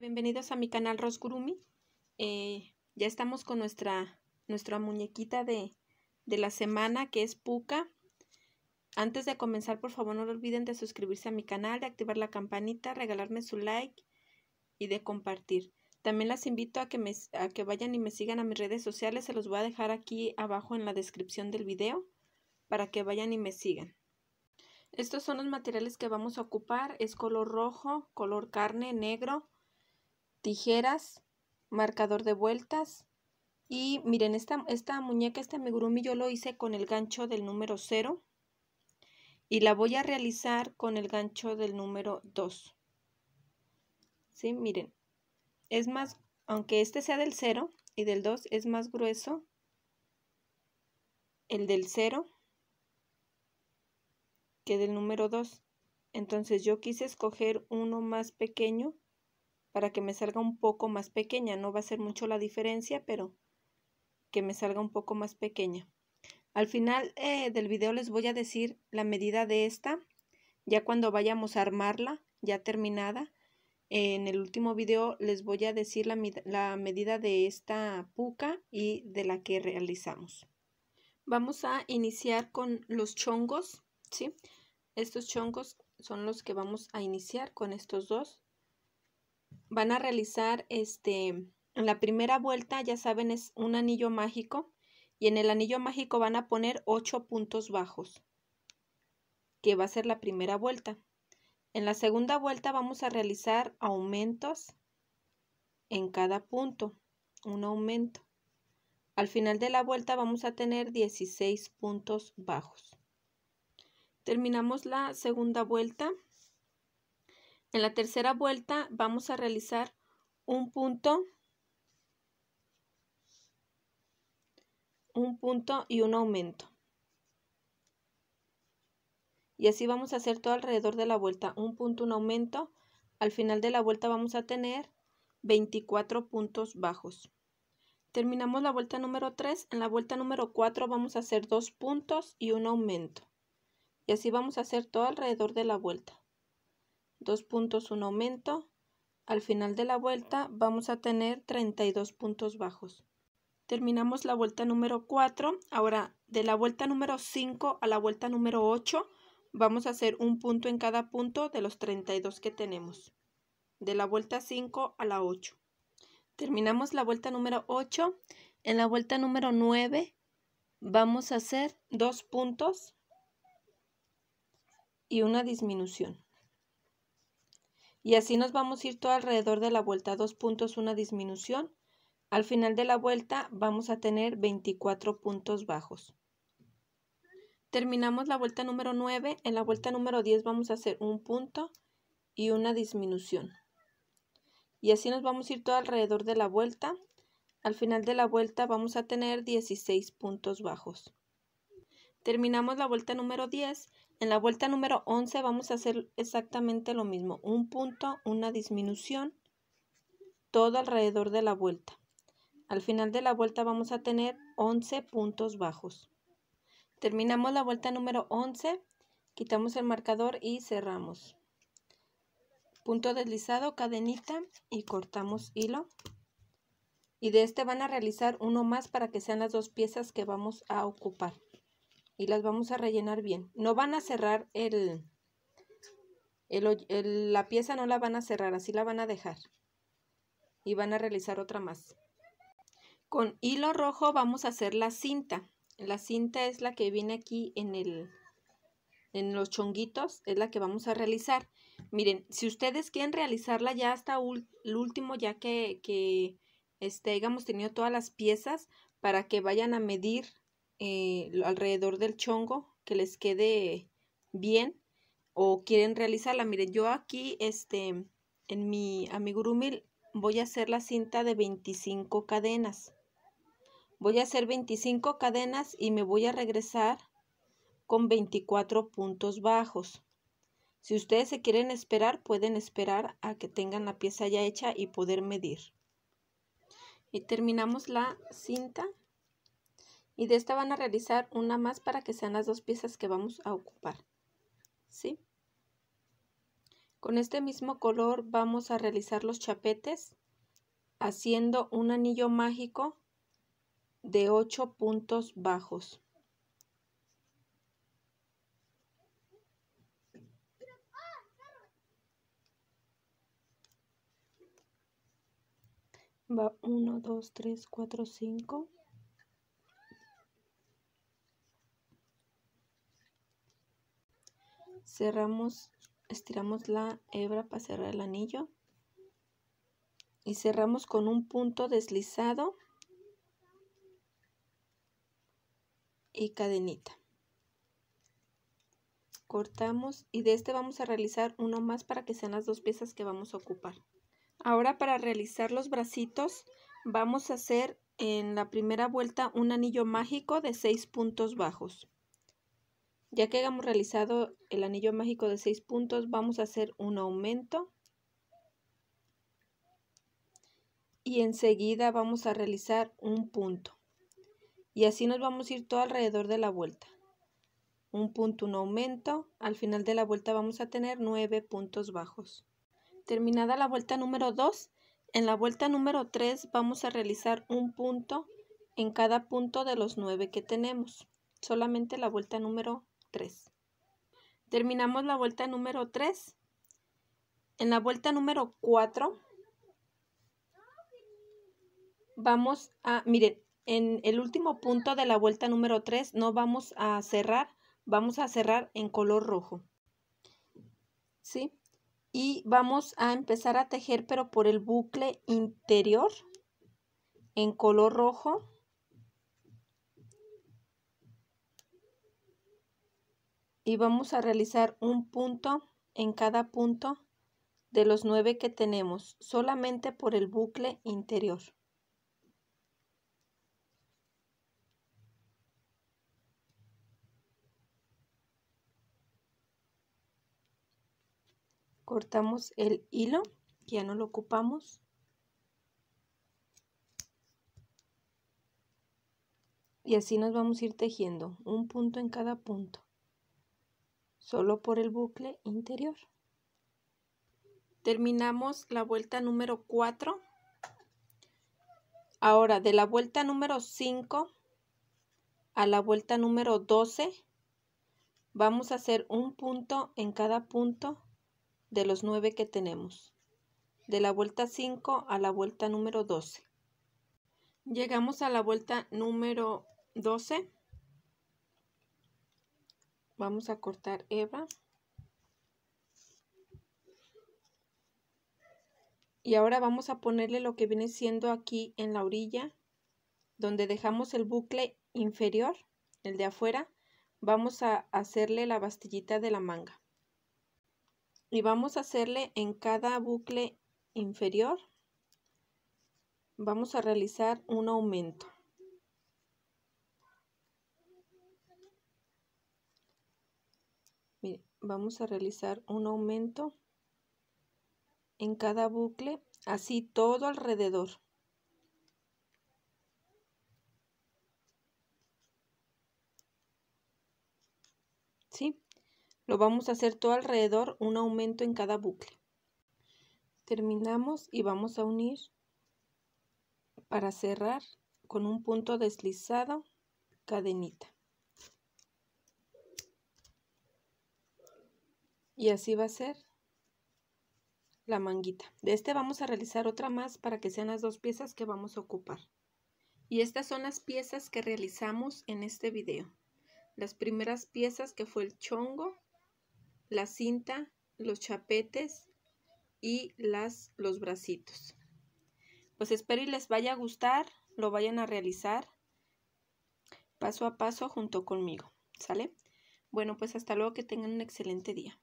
Bienvenidos a mi canal Rosgurumi. Eh, ya estamos con nuestra, nuestra muñequita de, de, la semana que es Puka. Antes de comenzar, por favor, no olviden de suscribirse a mi canal, de activar la campanita, regalarme su like y de compartir. También las invito a que, me, a que vayan y me sigan a mis redes sociales. Se los voy a dejar aquí abajo en la descripción del video para que vayan y me sigan. Estos son los materiales que vamos a ocupar. Es color rojo, color carne, negro, tijeras, marcador de vueltas. Y miren, esta, esta muñeca, este amigurumi yo lo hice con el gancho del número 0 y la voy a realizar con el gancho del número 2. ¿Sí? Miren, es más, aunque este sea del 0 y del 2, es más grueso el del 0 que del número 2. Entonces yo quise escoger uno más pequeño para que me salga un poco más pequeña. No va a ser mucho la diferencia, pero que me salga un poco más pequeña. Al final eh, del video les voy a decir la medida de esta, ya cuando vayamos a armarla, ya terminada. En el último video les voy a decir la, la medida de esta puca y de la que realizamos. Vamos a iniciar con los chongos, ¿sí? Estos chongos son los que vamos a iniciar con estos dos van a realizar este, en la primera vuelta, ya saben, es un anillo mágico y en el anillo mágico van a poner 8 puntos bajos, que va a ser la primera vuelta. En la segunda vuelta vamos a realizar aumentos en cada punto, un aumento. Al final de la vuelta vamos a tener 16 puntos bajos. Terminamos la segunda vuelta. En la tercera vuelta vamos a realizar un punto, un punto y un aumento. Y así vamos a hacer todo alrededor de la vuelta, un punto, un aumento. Al final de la vuelta vamos a tener 24 puntos bajos. Terminamos la vuelta número 3. En la vuelta número 4 vamos a hacer dos puntos y un aumento. Y así vamos a hacer todo alrededor de la vuelta dos puntos un aumento. Al final de la vuelta vamos a tener 32 puntos bajos. Terminamos la vuelta número 4. Ahora, de la vuelta número 5 a la vuelta número 8, vamos a hacer un punto en cada punto de los 32 que tenemos. De la vuelta 5 a la 8. Terminamos la vuelta número 8. En la vuelta número 9 vamos a hacer dos puntos y una disminución. Y así nos vamos a ir todo alrededor de la vuelta, dos puntos, una disminución. Al final de la vuelta vamos a tener 24 puntos bajos. Terminamos la vuelta número 9. En la vuelta número 10 vamos a hacer un punto y una disminución. Y así nos vamos a ir todo alrededor de la vuelta. Al final de la vuelta vamos a tener 16 puntos bajos. Terminamos la vuelta número 10. En la vuelta número 11 vamos a hacer exactamente lo mismo, un punto, una disminución, todo alrededor de la vuelta. Al final de la vuelta vamos a tener 11 puntos bajos. Terminamos la vuelta número 11, quitamos el marcador y cerramos. Punto deslizado, cadenita y cortamos hilo. Y de este van a realizar uno más para que sean las dos piezas que vamos a ocupar y las vamos a rellenar bien. No van a cerrar el, la pieza, no la van a cerrar, así la van a dejar. Y van a realizar otra más. Con hilo rojo vamos a hacer la cinta. La cinta es la que viene aquí en, el, en los chonguitos, es la que vamos a realizar. Miren, si ustedes quieren realizarla ya hasta el último, ya que, que este, hayamos tenido todas las piezas, para que vayan a medir eh, alrededor del chongo que les quede bien o quieren realizarla. Miren, yo aquí este, en mi amigurumi voy a hacer la cinta de 25 cadenas. Voy a hacer 25 cadenas y me voy a regresar con 24 puntos bajos. Si ustedes se quieren esperar, pueden esperar a que tengan la pieza ya hecha y poder medir. Y terminamos la cinta y de esta van a realizar una más para que sean las dos piezas que vamos a ocupar. ¿Sí? Con este mismo color vamos a realizar los chapetes haciendo un anillo mágico de 8 puntos bajos. Va 1, 2, 3, 4, 5. cerramos, estiramos la hebra para cerrar el anillo y cerramos con un punto deslizado y cadenita. Cortamos y de este vamos a realizar uno más para que sean las dos piezas que vamos a ocupar. Ahora para realizar los bracitos vamos a hacer en la primera vuelta un anillo mágico de seis puntos bajos. Ya que hayamos realizado el anillo mágico de 6 puntos, vamos a hacer un aumento. Y enseguida vamos a realizar un punto. Y así nos vamos a ir todo alrededor de la vuelta. Un punto, un aumento. Al final de la vuelta vamos a tener 9 puntos bajos. Terminada la vuelta número 2, en la vuelta número 3 vamos a realizar un punto en cada punto de los 9 que tenemos. Solamente la vuelta número 3. Terminamos la vuelta número 3. En la vuelta número 4 vamos a, miren, en el último punto de la vuelta número 3 no vamos a cerrar, vamos a cerrar en color rojo. ¿Sí? Y vamos a empezar a tejer pero por el bucle interior en color rojo y vamos a realizar un punto en cada punto de los nueve que tenemos solamente por el bucle interior. Cortamos el hilo, ya no lo ocupamos. Y así nos vamos a ir tejiendo un punto en cada punto solo por el bucle interior. Terminamos la vuelta número 4. Ahora, de la vuelta número 5 a la vuelta número 12, vamos a hacer un punto en cada punto de los 9 que tenemos. De la vuelta 5 a la vuelta número 12. Llegamos a la vuelta número 12. Vamos a cortar hebra. Y ahora vamos a ponerle lo que viene siendo aquí en la orilla, donde dejamos el bucle inferior, el de afuera, vamos a hacerle la bastillita de la manga. Y vamos a hacerle en cada bucle inferior, vamos a realizar un aumento. vamos a realizar un aumento en cada bucle, así todo alrededor. ¿Sí? Lo vamos a hacer todo alrededor, un aumento en cada bucle. Terminamos y vamos a unir para cerrar con un punto deslizado cadenita. y así va a ser la manguita. De este vamos a realizar otra más para que sean las dos piezas que vamos a ocupar. Y estas son las piezas que realizamos en este video. Las primeras piezas que fue el chongo, la cinta, los chapetes y las, los bracitos. Pues espero y les vaya a gustar, lo vayan a realizar paso a paso junto conmigo, ¿sale? Bueno, pues hasta luego, que tengan un excelente día.